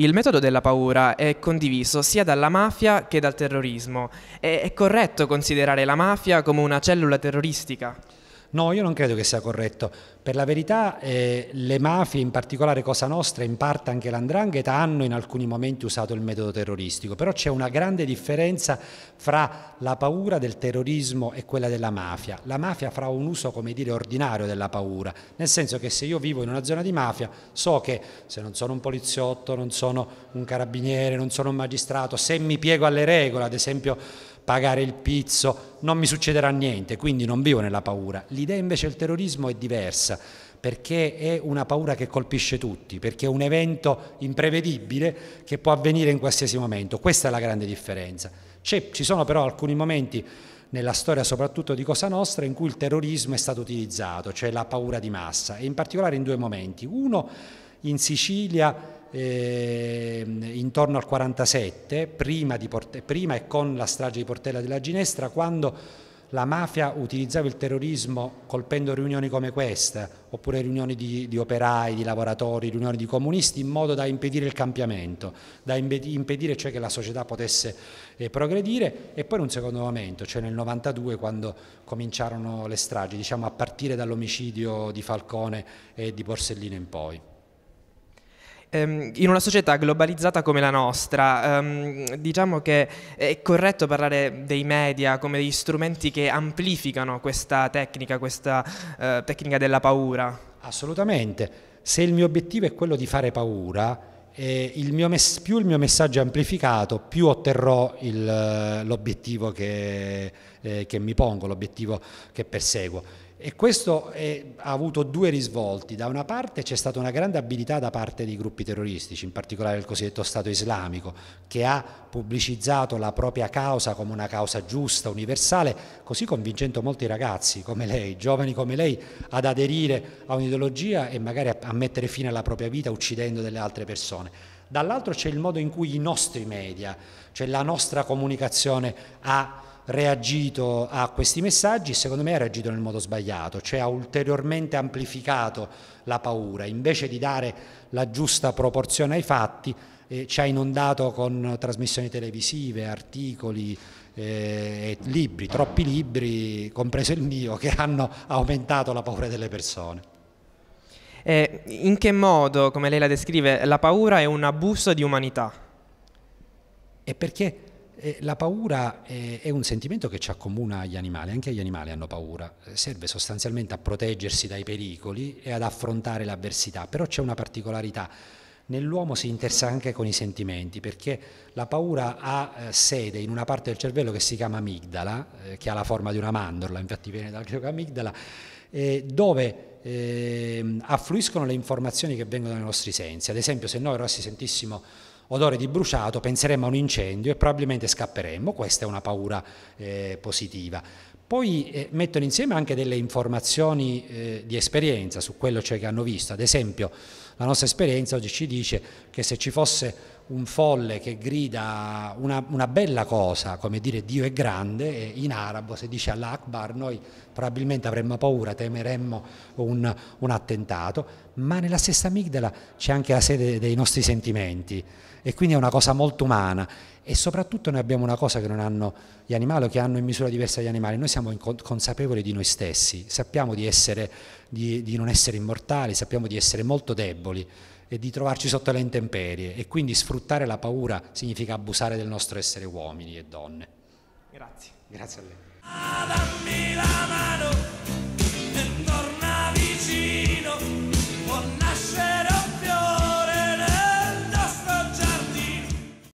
Il metodo della paura è condiviso sia dalla mafia che dal terrorismo. È, corretto considerare la mafia come una cellula terroristica? No, io non credo che sia corretto. Per la verità eh, le mafie, in particolare Cosa Nostra, in parte anche l'Andrangheta, hanno in alcuni momenti usato il metodo terroristico, però c'è una grande differenza fra la paura del terrorismo e quella della mafia. La mafia farà un uso, come dire, ordinario della paura, nel senso che se io vivo in una zona di mafia so che se non sono un poliziotto, non sono un carabiniere, non sono un magistrato, se mi piego alle regole, ad esempio pagare il pizzo, non mi succederà niente, quindi non vivo nella paura. L'idea invece del terrorismo è diversa, perché è una paura che colpisce tutti, perché è un evento imprevedibile che può avvenire in qualsiasi momento. Questa è la grande differenza. C'è, ci sono però alcuni momenti nella storia soprattutto di Cosa Nostra in cui il terrorismo è stato utilizzato, cioè la paura di massa, e in particolare in due momenti. Uno in Sicilia eh, intorno al 47, prima, Porte, prima e con la strage di Portella della Ginestra, quando la mafia utilizzava il terrorismo colpendo riunioni come questa, oppure riunioni di, di, operai, di lavoratori, riunioni di comunisti, in modo da impedire il cambiamento, da impedire cioè che la società potesse eh, progredire e poi in un secondo momento, cioè nel 92 quando cominciarono le stragi, diciamo a partire dall'omicidio di Falcone e di Borsellino in poi. Ehm, in una società globalizzata come la nostra, ehm, diciamo che è corretto parlare dei media come degli strumenti che amplificano questa tecnica, questa eh, tecnica della paura? Assolutamente. Se il mio obiettivo è quello di fare paura, eh, il mio, più il mio messaggio è amplificato, più otterrò eh, l'obiettivo che, eh, che mi pongo, l'obiettivo che perseguo. E questo è, ha avuto due risvolti. Da una parte c'è stata una grande abilità da parte dei gruppi terroristici, in particolare il cosiddetto Stato islamico, che ha pubblicizzato la propria causa come una causa giusta, universale, così convincendo molti ragazzi come lei, giovani come lei, ad aderire a un'ideologia e magari a mettere fine alla propria vita uccidendo delle altre persone dall'altro c'è il modo in cui i nostri media, cioè la nostra comunicazione ha reagito a questi messaggi, secondo me ha reagito nel modo sbagliato, cioè ha ulteriormente amplificato la paura, invece di dare la giusta proporzione ai fatti eh, ci ha inondato con trasmissioni televisive, articoli eh, e libri, troppi libri, compreso il mio, che hanno aumentato la paura delle persone. Eh, in che modo, come lei la descrive, la paura è un abuso di umanità? E perché? Eh, la paura eh, è, un sentimento che ci accomuna agli animali, anche gli animali hanno paura, eh, serve sostanzialmente a proteggersi dai pericoli e ad affrontare l'avversità, però c'è una particolarità, nell'uomo si intersa anche con i sentimenti perché la paura ha sede in una parte del cervello che si chiama amigdala, che ha la forma di una mandorla, infatti viene dal greco amigdala, dove ehm, affluiscono le informazioni che vengono dai nostri sensi, ad esempio se noi ora si sentissimo odore di bruciato, penseremmo a un incendio e probabilmente scapperemmo, questa è una paura eh, positiva. Poi eh, mettono insieme anche delle informazioni eh, di esperienza su quello cioè che hanno visto, ad esempio la nostra esperienza oggi ci dice che se ci fosse un folle che grida una, una, bella cosa, come dire Dio è grande, e in arabo se dice Allah Akbar noi probabilmente avremmo paura, temeremmo un, un attentato, ma nella stessa amigdala c'è anche la sede dei nostri sentimenti e quindi è una cosa molto umana e soprattutto noi abbiamo una cosa che non hanno gli animali o che hanno in misura diversa gli animali, noi siamo consapevoli di noi stessi, sappiamo di, essere, di, di non essere immortali, sappiamo di essere molto deboli e di trovarci sotto le intemperie e quindi sfruttare la paura significa abusare del nostro essere uomini e donne. Grazie. Grazie a lei.